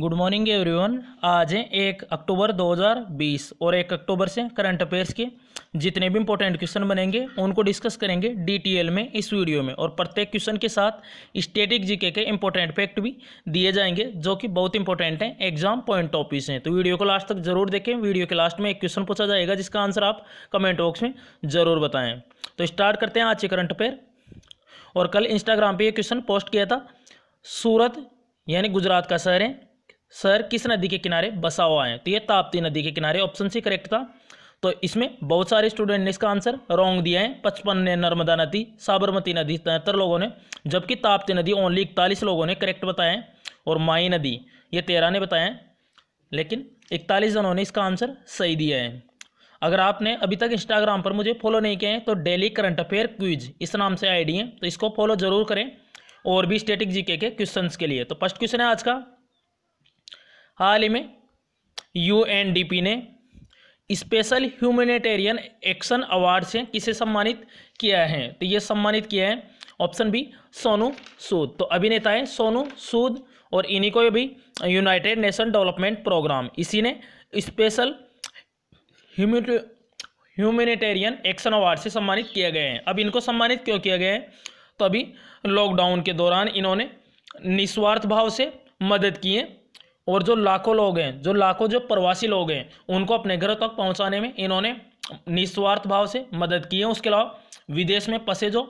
good morning everyone आज है एक अक्टूबर 2020 और एक अक्टूबर से करंट अफेयर्स के जितने भी इंपॉर्टेंट क्वेश्चन बनेंगे उनको डिस्कस करेंगे डीटीएल में इस वीडियो में और प्रत्येक क्वेश्चन के साथ स्टेटिक जीके के इंपॉर्टेंट फैक्ट भी दिए जाएंगे जो कि बहुत इंपॉर्टेंट हैं एग्जाम पॉइंट ऑफ व्यू से तो वीडियो को लास्ट तक जरूर देखें वीडियो के लास्ट में एक क्वेश्चन पूछा जाएगा जिसका आंसर आप कमेंट बॉक्स में जरूर बताएँ तो स्टार्ट करते हैं आज के करंट अफेयर और कल इंस्टाग्राम पर यह क्वेश्चन पोस्ट किया था सूरत यानी गुजरात का शहर है शहर किस नदी के किनारे बसा हुआ है तो ये ताप्ती नदी के किनारे ऑप्शन सी करेक्ट था तो इसमें बहुत सारे स्टूडेंट ने इसका आंसर रॉन्ग दिया है पचपन ने नर्मदा नदी साबरमती नदी तिहत्तर लोगों ने जबकि ताप्ती नदी ओनली इकतालीस लोगों ने करेक्ट बताया है और माई नदी ये तेरह ने बताया है लेकिन इकतालीस जनों ने इसका आंसर सही दिया है अगर आपने अभी तक इंस्टाग्राम पर मुझे फॉलो नहीं किया है तो डेली करंट अफेयर क्विज इस नाम से आईडी है तो इसको फॉलो जरूर करें और भी स्टेटिक जीके के क्वेश्चंस के लिए तो फर्स्ट क्वेश्चन है आज का हाल ही में यूएनडीपी ने स्पेशल ह्यूमेटेरियन एक्शन अवार्ड से किसे सम्मानित किया है तो ये सम्मानित किया है ऑप्शन बी सोनू सूद तो अभिनेता है सोनू सूद और इन्हीं को भी यूनाइटेड नेशन डेवलपमेंट प्रोग्राम इसी ने स्पेशल ह्यूमैनिटेरियन एक्शन अवार्ड से सम्मानित किया गया है अब इनको सम्मानित क्यों किया गया है तो अभी लॉकडाउन के दौरान इन्होंने निस्वार्थ भाव से मदद की है और जो लाखों लोग हैं जो लाखों जो प्रवासी लोग हैं उनको अपने घरों तक पहुंचाने में इन्होंने निस्वार्थ भाव से मदद की है उसके अलावा विदेश में फंसे जो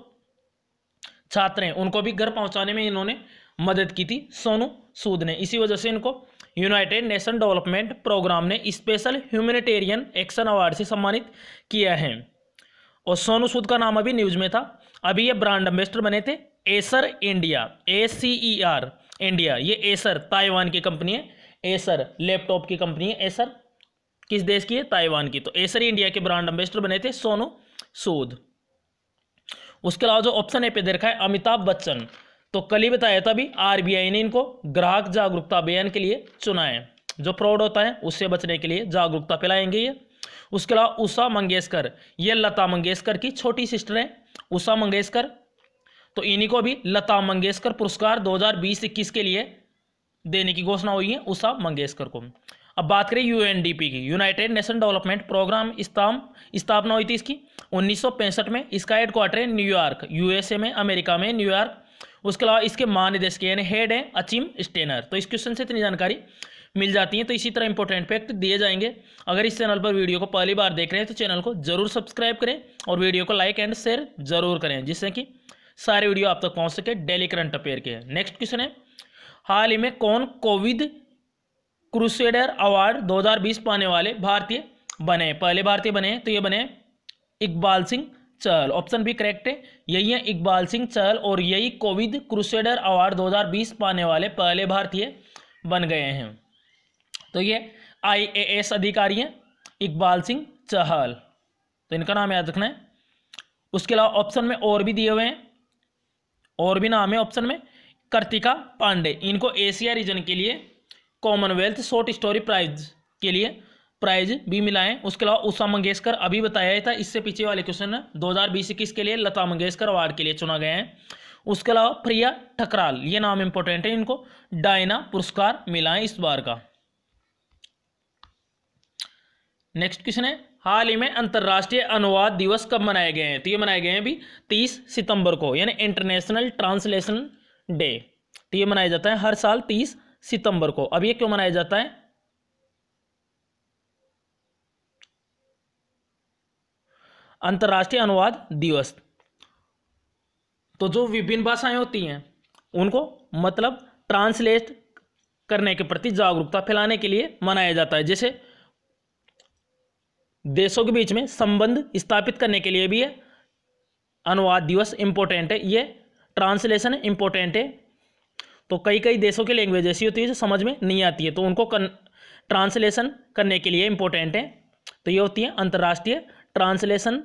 छात्र हैं उनको भी घर पहुंचाने में इन्होंने मदद की थी सोनू सूद ने इसी वजह से इनको यूनाइटेड नेशन डेवलपमेंट प्रोग्राम ने स्पेशल ह्यूमेटेरियन एक्शन अवार्ड से सम्मानित किया है और सोनू सूद का नाम अभी न्यूज में था अभी ये ब्रांड एम्बेसडर बने थे Acer India A C E R -E India ये एसर ताइवान की कंपनी है एसर लैपटॉप की कंपनी है एसर किस देश की है ताइवान की तो एसर इंडिया के ब्रांड एम्बेसडर बने थे सोनू सूद उसके अलावा जो ऑप्शन है पे दे रखा है अमिताभ बच्चन तो कल ही बताया था अभी आरबीआई ने इनको ग्राहक जागरूकता अभियान के लिए चुना है जो फ्रॉड होता है उससे बचने के लिए जागरूकता फैलाएंगे ये उसके अलावा उषा मंगेशकर ये लता मंगेशकर की छोटी सिस्टर है उषा मंगेशकर तो इन्हीं को भी लता मंगेशकर पुरस्कार 2020-21 के लिए देने की घोषणा हुई है उषा मंगेशकर को अब बात करें यूएनडीपी की यूनाइटेड नेशन डेवलपमेंट प्रोग्राम स्थापना हुई थी इसकी उन्नीस में इसका हेडक्वार्टर है न्यूयॉर्क यूएसए में अमेरिका में न्यूयॉर्क उसके अलावा इसके महानिदेशक यानी हेड है अचिम स्टेनर तो इस क्वेश्चन से इतनी जानकारी मिल जाती है तो इसी तरह इंपॉर्टेंट फैक्ट दिए जाएंगे अगर इस चैनल पर वीडियो को पहली बार देख रहे हैं तो चैनल को जरूर सब्सक्राइब करें और वीडियो को लाइक एंड शेयर जरूर करें जिससे कि सारे वीडियो आप तक पहुंच सके डेली करंट अफेयर के नेक्स्ट क्वेश्चन है हाल ही में कौन कोविद क्रूसेडर अवार्ड 2020 पाने वाले भारतीय बने पहले भारतीय बने तो ये बने इकबाल सिंह चहल ऑप्शन भी करेक्ट है यही है इकबाल सिंह चहल और यही कोविद क्रूसेडर अवार्ड 2020 पाने वाले पहले भारतीय बन गए हैं तो ये एस अधिकारी हैं इकबाल सिंह चहल तो इनका नाम याद रखना है उसके अलावा ऑप्शन में और भी दिए हुए हैं और भी नाम है ऑप्शन में कृतिका पांडे इनको एशिया रीजन के लिए कॉमनवेल्थ शॉर्ट स्टोरी प्राइज के लिए प्राइज भी मिला है उसके अलावा उषा मंगेशकर अभी बताया था इससे पीछे वाले क्वेश्चन दो हज़ार बीस इक्कीस के लिए लता मंगेशकर अवार्ड के लिए चुना गया है उसके अलावा प्रिया ठकराल ये नाम इंपॉर्टेंट है इनको डायना पुरस्कार मिला है इस बार का नेक्स्ट क्वेश्चन है हाल ही में अंतर्राष्ट्रीय अनुवाद दिवस कब मनाए गए हैं तो ये मनाए गए हैं अभी तीस सितंबर को यानी इंटरनेशनल ट्रांसलेशन डे तो ये मनाया जाता है हर साल तीस सितंबर को अब ये क्यों मनाया जाता है अंतर्राष्ट्रीय अनुवाद दिवस तो जो विभिन्न भाषाएं होती हैं उनको मतलब ट्रांसलेट करने के प्रति जागरूकता फैलाने के लिए मनाया जाता है जैसे देशों के बीच में संबंध स्थापित करने के लिए भी है अनुवाद दिवस इम्पोर्टेंट है ये ट्रांसलेशन इम्पोर्टेंट है तो कई कई देशों की लैंग्वेज ऐसी होती है जो समझ में नहीं आती है तो उनको कन, ट्रांसलेशन करने के लिए इम्पोर्टेंट है तो ये होती है अंतर्राष्ट्रीय ट्रांसलेशन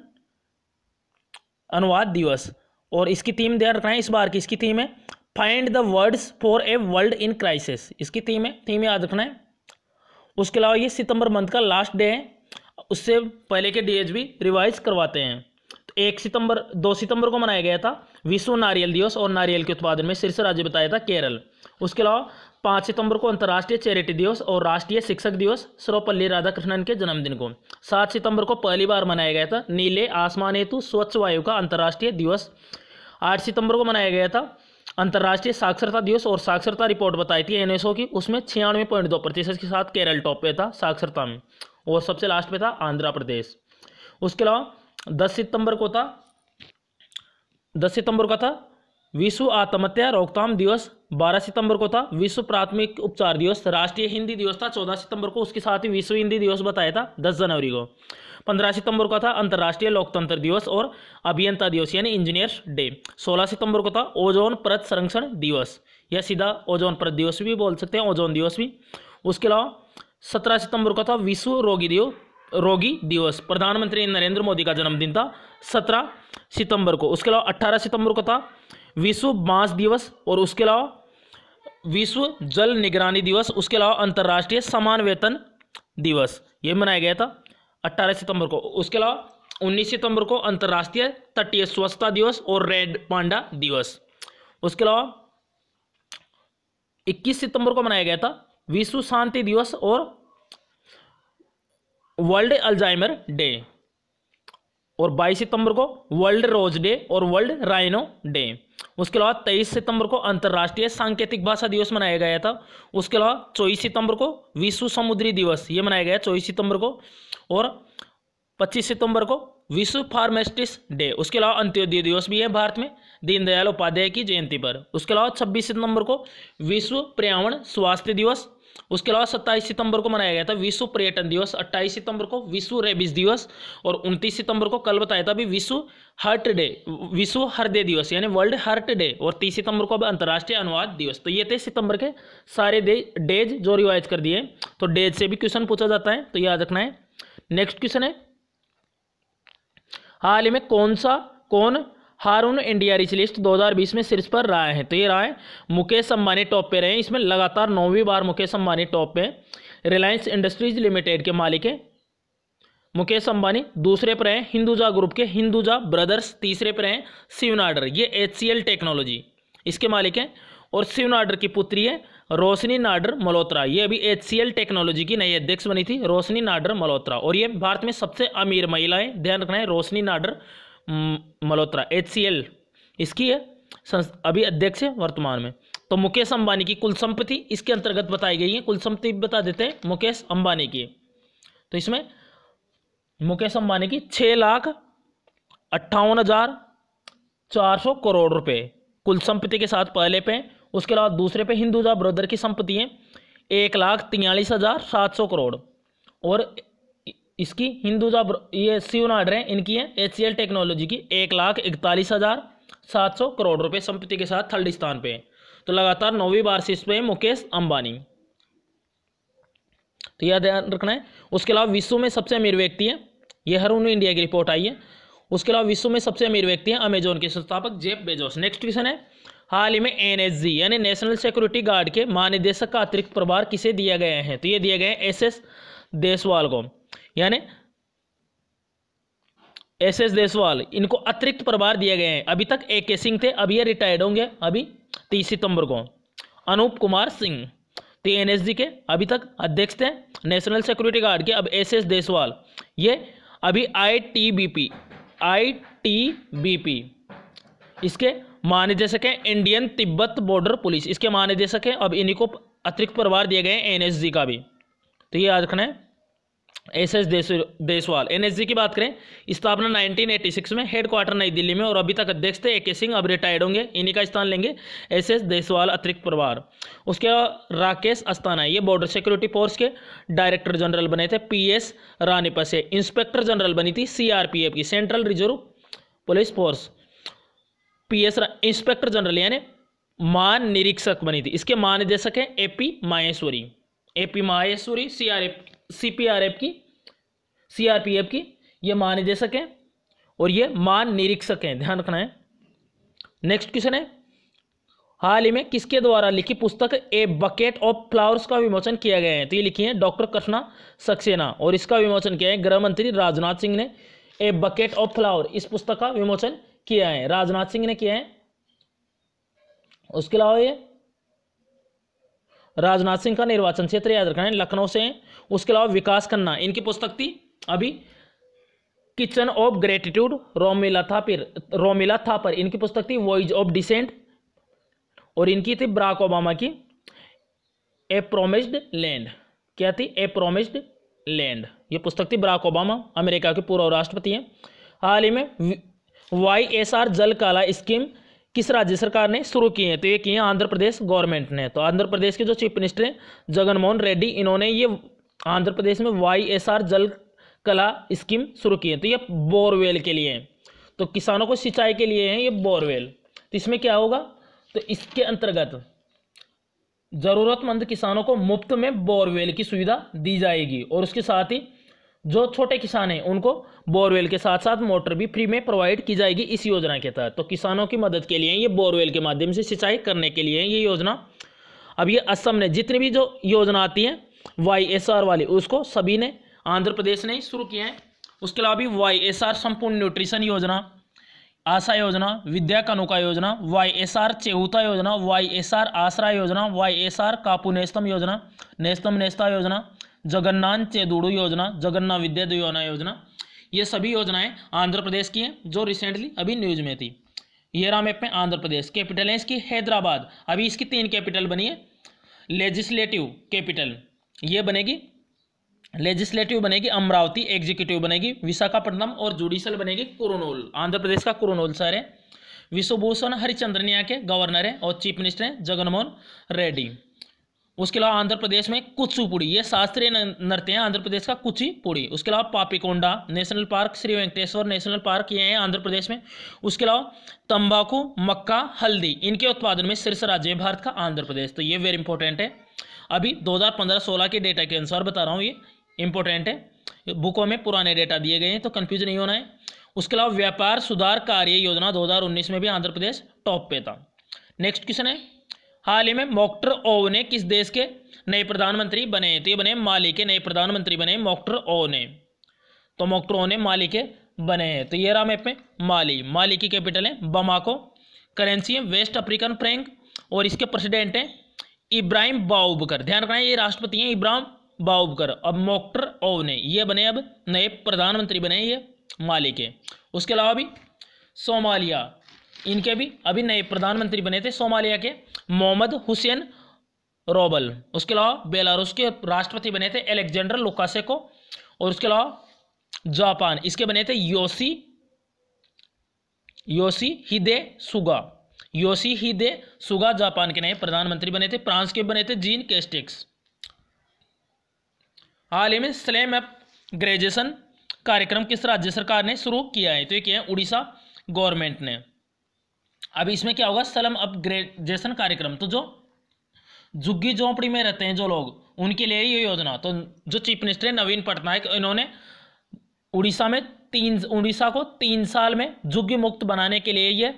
अनुवाद दिवस और इसकी थीम ध्यान रखना है इस बार की इसकी थीम है find the words for a world in crisis इसकी थीम है थीम याद रखना है उसके अलावा ये सितंबर मंथ का लास्ट डे है उससे पहले के डेज भी रिवाइज करवाते हैं तो एक सितंबर दो सितंबर को मनाया गया था विश्व नारियल दिवस और नारियल के उत्पादन में शीर्ष राज्य बताया था केरल उसके अलावा पाँच सितंबर को अंतर्राष्ट्रीय चैरिटी दिवस और राष्ट्रीय शिक्षक दिवस सर्वपल्ली राधाकृष्णन के जन्मदिन को सात सितंबर को पहली बार मनाया गया था नीले आसमान हेतु स्वच्छ वायु का अंतर्राष्ट्रीय दिवस आठ सितंबर को मनाया गया था अंतर्राष्ट्रीय साक्षरता दिवस और साक्षरता रिपोर्ट बताई थी एनएसओ की उसमें छियानवे पॉइंट दो प्रतिशत के साथ केरल टॉप पे था साक्षरता में और सबसे लास्ट में था आंध्र प्रदेश उसके अलावा दस सितंबर को था दस सितंबर का था विश्व आत्महत्या रोकथाम दिवस बारह सितंबर को था विश्व प्राथमिक उपचार दिवस राष्ट्रीय हिंदी दिवस था चौदह सितंबर को उसके साथ ही विश्व हिंदी दिवस बताया था दस जनवरी को पंद्रह सितंबर का था अंतर्राष्ट्रीय लोकतंत्र दिवस और अभियंता दिवस यानी इंजीनियर्स डे सोलह सितंबर को था ओजोन परत संरक्षण दिवस या सीधा ओजोन परत दिवस भी बोल सकते हैं ओजोन दिवस भी उसके अलावा सत्रह सितंबर को था विश्व रोगी दिवस रोगी दिवस प्रधानमंत्री नरेंद्र मोदी का जन्मदिन था सत्रह सितंबर को उसके अलावा अट्ठारह सितंबर को था विश्व बांस दिवस और उसके अलावा विश्व जल निगरानी दिवस उसके अलावा अंतर्राष्ट्रीय समान वेतन दिवस ये मनाया गया था अट्ठारह सितंबर को उसके अलावा उन्नीस सितंबर को अंतर्राष्ट्रीय तटीय स्वच्छता दिवस और रेड पांडा दिवस उसके अलावा इक्कीस सितंबर को मनाया गया था विश्व शांति दिवस और वर्ल्ड अल्जाइमर डे और 22 सितंबर को वर्ल्ड रोज डे और वर्ल्ड राइनो डे उसके अलावा 23 सितंबर को अंतर्राष्ट्रीय सांकेतिक भाषा दिवस मनाया गया था उसके अलावा 24 सितंबर को विश्व समुद्री दिवस ये मनाया गया 24 सितंबर को और 25 सितंबर को विश्व फार्मेस्टिस डे उसके अलावा अंत्योदय दिवस भी है भारत में दीनदयाल उपाध्याय की जयंती पर उसके अलावा छब्बीस सितंबर को विश्व पर्यावरण स्वास्थ्य दिवस उसके अलावा 27 सितंबर को मनाया गया था विश्व पर्यटन दिवस 28 सितंबर को विश्व रेबिस दिवस और 29 सितंबर को कल बताया था अभी विश्व हर्ट डे विश्व हृदय दिवस यानी वर्ल्ड हर्ट डे और 30 सितंबर को अब अंतर्राष्ट्रीय अनुवाद दिवस तो ये थे सितंबर के सारे डेज जो रिवाइज कर दिए तो डेज से भी क्वेश्चन पूछा जाता है तो याद रखना है नेक्स्ट क्वेश्चन है हाल ही में कौन सा कौन हारून इंडिया रिच लिस्ट 2020 में शीर्ष पर रहा है तो ये रहा है मुकेश अंबानी टॉप पे रहे इसमें लगातार नौवीं बार मुकेश अंबानी टॉप पे रिलायंस इंडस्ट्रीज लिमिटेड के मालिक है मुकेश अंबानी दूसरे पर हैं हिंदुजा ग्रुप के हिंदुजा ब्रदर्स तीसरे पर हैं शिवनाडर ये एच टेक्नोलॉजी इसके मालिक हैं और शिव नाडर की पुत्री है रोशनी नाडर मल्होत्रा ये अभी एच टेक्नोलॉजी की नई अध्यक्ष बनी थी रोशनी नाडर मल्होत्रा और ये भारत में सबसे अमीर महिला है ध्यान रखना है रोशनी नाडर मल्होत्रा एच इसकी है अभी अध्यक्ष वर्तमान में तो मुकेश अंबानी की कुल संपत्ति इसके अंतर्गत बताई गई है कुल संपत्ति बता देते हैं मुकेश अंबानी की तो इसमें मुकेश अंबानी की छः लाख अट्ठावन हज़ार चार सौ करोड़ रुपए कुल संपत्ति के साथ पहले पे उसके अलावा दूसरे पे हिंदूजा ब्रदर की संपत्ति है एक लाख तियालीस हज़ार सात सौ करोड़ और इसकी हिंदुजा ये शिव नाडर हैं इनकी है एच टेक्नोलॉजी की एक लाख इकतालीस हज़ार सात सौ करोड़ रुपए संपत्ति के साथ थर्ड स्थान पे है तो लगातार नौवीं बार शीर्ष पे मुकेश अंबानी तो यह ध्यान रखना है उसके अलावा विश्व में सबसे अमीर व्यक्ति है यह हरून इंडिया की रिपोर्ट आई है उसके अलावा विश्व में सबसे अमीर व्यक्ति है अमेजोन के संस्थापक जेफ बेजोस नेक्स्ट क्वेश्चन है हाल ही में एनएसजी यानी नेशनल सिक्योरिटी गार्ड के महानिदेशक का अतिरिक्त प्रभार किसे दिया गया है तो ये दिए गए एस एस देसवाल को यानी एस एस देसवाल इनको अतिरिक्त प्रभार दिए गए हैं अभी तक ए के सिंह थे अभी ये रिटायर्ड होंगे अभी तीस सितंबर को अनूप कुमार सिंह एस एनएसजी के अभी तक अध्यक्ष थे नेशनल सिक्योरिटी गार्ड के अब एस एस देसवाल ये अभी आईटीबीपी आईटीबीपी इसके महानिदेशक हैं इंडियन तिब्बत बॉर्डर पुलिस इसके महानिदेशक हैं अब इन्हीं को अतिरिक्त प्रभार दिए गए हैं एनएसजी का भी तो ये याद रखना है एस एस देसवाल एनएसजी की बात करें स्थापना 1986 में हेड क्वार्टर नई दिल्ली में और अभी तक अध्यक्ष थे ए के सिंह अब रिटायर्ड होंगे इन्हीं का स्थान लेंगे एस एस देसवाल अतिरिक्त प्रभार उसके राकेश अस्थाना ये बॉर्डर सिक्योरिटी फोर्स के डायरेक्टर जनरल बने थे पी एस रानीपा से इंस्पेक्टर जनरल बनी थी एफ की central reserve police force P S inspector general यानी मान निरीक्षक बनी थी इसके महानिदेशक हैं A P Maheshwari A P Maheshwari CRF CPRF की सीआरपीएफ की ये महानिदेशक हैं और ये मान निरीक्षक हैं ध्यान रखना है नेक्स्ट क्वेश्चन है हाल ही में किसके द्वारा लिखी पुस्तक ए बकेट ऑफ फ्लावर्स का विमोचन किया गया है तो ये लिखी है डॉक्टर कृष्णा सक्सेना और इसका विमोचन किया है गृह मंत्री राजनाथ सिंह ने ए बकेट ऑफ फ्लावर इस पुस्तक का विमोचन किया है राजनाथ सिंह ने किया है उसके अलावा ये राजनाथ सिंह का निर्वाचन क्षेत्र याद रखना है लखनऊ से उसके अलावा विकास खन्ना इनकी पुस्तक थी अभी किचन ऑफ ग्रेटिट्यूड रोमिला फिर रोमिला पर इनकी पुस्तक थी वॉइज ऑफ डिसेंट और इनकी थी ब्राक ओबामा की ए प्रोमिस्ड लैंड क्या थी ए प्रोमिस्ड लैंड ये पुस्तक थी बराक ओबामा अमेरिका के पूर्व राष्ट्रपति हैं हाल ही में वाई एस आर जल काला स्कीम किस राज्य सरकार ने शुरू किए हैं तो ये किए आंध्र प्रदेश गवर्नमेंट ने तो आंध्र प्रदेश के जो चीफ मिनिस्टर हैं जगनमोहन रेड्डी इन्होंने ये आंध्र प्रदेश में वाई एस आर जल कला स्कीम शुरू की है तो ये बोरवेल के लिए हैं तो किसानों को सिंचाई के लिए हैं ये बोरवेल तो इसमें क्या होगा तो इसके अंतर्गत ज़रूरतमंद किसानों को मुफ्त में बोरवेल की सुविधा दी जाएगी और उसके साथ ही जो छोटे किसान हैं उनको बोरवेल के साथ साथ मोटर भी फ्री में प्रोवाइड की जाएगी इस योजना के तहत तो किसानों की मदद के लिए ये बोरवेल के माध्यम से सिंचाई करने के लिए ये योजना अब ये असम ने जितनी भी जो योजना आती है वाई एस आर वाली उसको सभी ने आंध्र प्रदेश ने शुरू किए हैं उसके अलावा भी Y S R Sampoorna nutrition योजना आशा योजना विद्या कनुका योजना वाई एस आर चेहुता योजना वाई एस आर आसरा योजना वाई एस आर कापू नेस्तम योजना नेस्तम नेस्ता योजना जगन्नाथ चेदुड़ू योजना जगन्नाथ विद्या योजना योजना ये सभी योजनाएं आंध्र प्रदेश की हैं जो रिसेंटली अभी न्यूज में थी ये राम एप में आंध्र प्रदेश कैपिटल है इसकी हैदराबाद अभी इसकी तीन कैपिटल बनी है लेजिस्लेटिव कैपिटल ये बनेगी लेजिस्लेटिव बनेगी अमरावती एग्जीक्यूटिव बनेगी विशाखापट्टनम और जुडिशल बनेगी कुरुनोल आंध्र प्रदेश का कुरुनोल सर है विश्वभूषण हरिचंद्रनिया के गवर्नर है और चीफ मिनिस्टर हैं जगनमोहन रेड्डी उसके अलावा आंध्र प्रदेश में कुत्सुपुड़ी ये शास्त्रीय नृत्य हैं आंध्र प्रदेश का कुचीपुड़ी उसके अलावा Papikonda national park Shri Venkateswara national park ये हैं आंध्र प्रदेश में उसके अलावा तंबाकू मक्का हल्दी इनके उत्पादन में शीर्ष राज्य है भारत का आंध्र प्रदेश तो ये वेरी इंपॉर्टेंट है अभी पंद्रह सोलह के डेटा के अनुसार बता रहा हूँ ये इंपॉर्टेंट है बुकों में पुराने डेटा दिए गए हैं तो कन्फ्यूज नहीं होना है उसके अलावा व्यापार सुधार कार्य योजना उन्नीस में भी आंध्र प्रदेश टॉप पे था नेक्स्ट क्वेश्चन है हाल ही में मॉक्टर ओ ने किस देश के नए प्रधानमंत्री बने तो ये बने माली के नए प्रधानमंत्री बने मॉक्टर ओ ने तो मॉक्टर ओ ने माली के बने हैं तो ये रहा मैप में माली माली की कैपिटल है बमाको करेंसी है वेस्ट अफ्रीकन फ्रेंक और इसके प्रेसिडेंट हैं इब्राहिम बाउबकर ध्यान रखना ये राष्ट्रपति हैं इब्राहिम बाउबकर अब मॉक्टर ओ ने ये बने अब नए प्रधानमंत्री बने ये माली के उसके अलावा भी सोमालिया इनके भी अभी नए प्रधानमंत्री बने थे सोमालिया के मोहम्मद हुसैन रोबल उसके अलावा बेलारूस के राष्ट्रपति बने थे एलेक्जेंडर लुकासेको और उसके अलावा जापान इसके बने थे योसी योसी हिदे सुगा योसी हिदे सुगा जापान के नए प्रधानमंत्री बने थे फ्रांस के बने थे जीन केस्टिक्स हाल ही में स्लैम एप ग्रेजुएशन कार्यक्रम किस राज्य सरकार ने शुरू किया है तो ये क्या है उड़ीसा गवर्नमेंट ने अब इसमें क्या होगा सलम अपग्रेडेशन कार्यक्रम तो जो झुग्गी झोंपड़ी में रहते हैं जो लोग उनके लिए ये योजना तो जो चीफ मिनिस्टर है नवीन पटनायक इन्होंने उड़ीसा में तीन उड़ीसा को तीन साल में झुग्गी मुक्त बनाने के लिए ये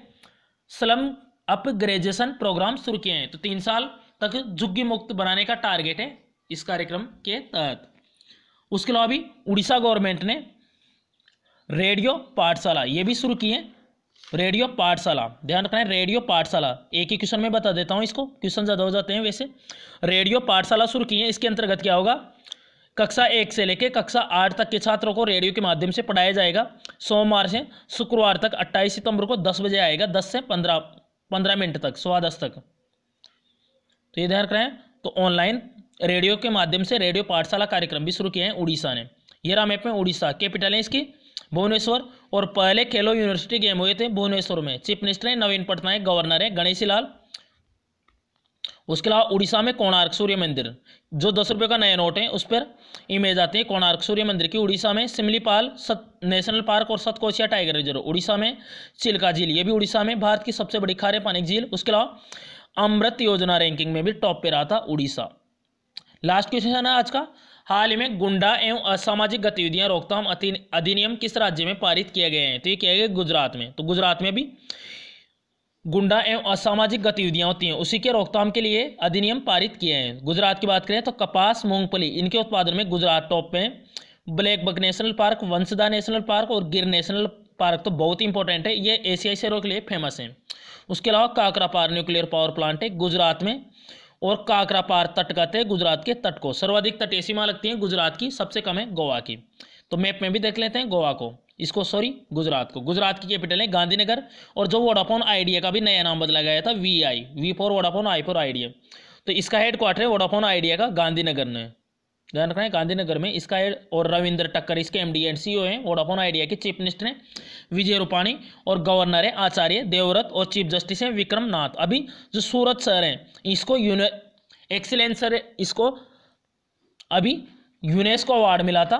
स्लम अपग्रेजुएशन प्रोग्राम शुरू किए हैं तो तीन साल तक झुग्गी मुक्त बनाने का टारगेट है इस कार्यक्रम के तहत उसके अलावा भी उड़ीसा गवर्नमेंट ने रेडियो पाठशाला ये भी शुरू किए हैं रेडियो पाठशाला ध्यान रखना है रेडियो पाठशाला एक ही क्वेश्चन में बता देता हूँ इसको क्वेश्चन ज़्यादा हो जाते हैं वैसे रेडियो पाठशाला शुरू की है इसके अंतर्गत क्या होगा कक्षा एक से लेकर कक्षा आठ तक के छात्रों को रेडियो के माध्यम से पढ़ाया जाएगा सोमवार से शुक्रवार तक अट्ठाईस सितंबर को दस बजे आएगा दस से पंद्रह पंद्रह मिनट तक सवा दस तक तो ये ध्यान रखें तो ऑनलाइन रेडियो के माध्यम से रेडियो पाठशाला कार्यक्रम भी शुरू किए हैं उड़ीसा ने यह रामेप में उड़ीसा कैपिटल है इसकी भुवनेश्वर और पहले खेलो यूनिवर्सिटी गेम हुए थे भुवनेश्वर में चीफ मिनिस्टर है नवीन पटनायक गवर्नर है गणेशी लाल उसके अलावा उड़ीसा में कोणार्क सूर्य मंदिर जो दस रुपये का नया नोट है उस पर इमेज आती है कोणार्क सूर्य मंदिर की उड़ीसा में सिमलीपाल सत नेशनल पार्क और सतकोशिया टाइगर रिजर्व उड़ीसा में चिल्का झील ये भी उड़ीसा में भारत की सबसे बड़ी खारे पानी झील उसके अलावा अमृत योजना रैंकिंग में भी टॉप पे रहा था उड़ीसा लास्ट क्वेश्चन है ना आज का हाल ही में गुंडा एवं असामाजिक गतिविधियां रोकथाम अधिनियम किस राज्य में पारित किए गए हैं तो ये किया गया गुजरात में तो गुजरात में भी गुंडा एवं असामाजिक गतिविधियां होती हैं उसी के रोकथाम के लिए अधिनियम पारित किए हैं गुजरात की बात करें तो कपास मूंगफली इनके उत्पादन में गुजरात टॉप पे है black buck national park Vansda national park और गिर नेशनल पार्क तो बहुत ही इंपॉर्टेंट है ये एशियाई शहरों के लिए फेमस है उसके अलावा काकरापार न्यूक्लियर पावर प्लांट है गुजरात में और काकरापार तट कहते हैं गुजरात के तट को सर्वाधिक ऐसी मां लगती है गुजरात की सबसे कम है गोवा की तो मैप में भी देख लेते हैं गोवा को इसको सॉरी गुजरात को गुजरात की कैपिटल है गांधीनगर और जो वोडाफोन आइडिया का भी नया नाम बदला गया था V I V for Vodafone I for Idea तो इसका हेडक्वार्टर है वोडाफोन आइडिया का गांधीनगर में ध्यान रखना है गांधीनगर में इसका और रविंद्र टक्कर इसके एमडी एंड सीईओ हैं वोडाफोन आइडिया के चीफ मिनिस्टर हैं विजय रूपाणी और गवर्नर है आचार्य देवव्रत और चीफ जस्टिस हैं विक्रम नाथ अभी जो सूरत सर हैं इसको यूनि एक्सीलेंस सर इसको अभी यूनेस्को अवार्ड मिला था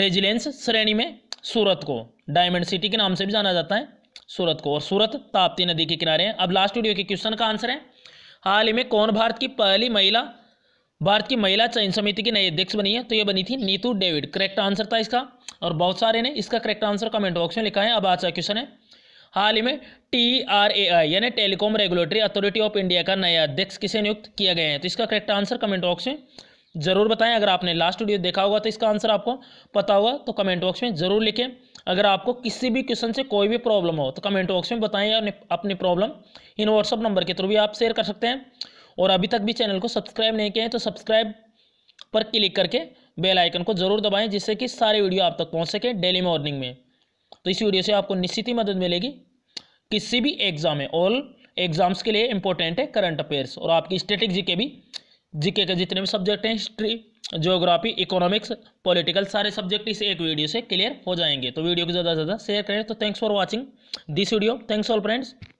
रेजिलेंस श्रेणी में सूरत को डायमंड सिटी के नाम से भी जाना जाता है सूरत को और सूरत ताप्ती नदी के किनारे हैं अब लास्ट वीडियो के क्वेश्चन का आंसर है हाल ही में कौन भारत की पहली महिला भारत की महिला चयन समिति की नई अध्यक्ष बनी है तो ये बनी थी नीतू डेविड करेक्ट आंसर था इसका और बहुत सारे ने इसका करेक्ट आंसर कमेंट बॉक्स में लिखा है अब आज का क्वेश्चन है हाल ही में टी आर ए आई यानी telecom regulatory authority of India का नया अध्यक्ष किसे नियुक्त किया गया है तो इसका करेक्ट आंसर कमेंट बॉक्स में जरूर बताएं अगर आपने लास्ट वीडियो देखा होगा तो इसका आंसर आपको पता होगा तो कमेंट बॉक्स में जरूर लिखें अगर आपको किसी भी क्वेश्चन से कोई भी प्रॉब्लम हो तो कमेंट बॉक्स में बताएं अपनी प्रॉब्लम इन व्हाट्सअप नंबर के थ्रू भी आप शेयर कर सकते हैं और अभी तक भी चैनल को सब्सक्राइब नहीं किए हैं तो सब्सक्राइब पर क्लिक करके बेल आइकन को ज़रूर दबाएं जिससे कि सारे वीडियो आप तक पहुंच सके डेली मॉर्निंग में तो इस वीडियो से आपको निश्चित ही मदद मिलेगी किसी भी एग्ज़ाम में ऑल एग्ज़ाम्स के लिए इंपॉर्टेंट है करंट अफेयर्स और आपकी स्टेटिक जीके भी जीके के जितने भी सब्जेक्ट हैं हिस्ट्री ज्योग्राफी इकोनॉमिक्स पॉलिटिकल सारे सब्जेक्ट इस एक वीडियो से क्लियर हो जाएंगे तो वीडियो को ज़्यादा से ज़्यादा शेयर करें तो thanks for watching this video thanks all friends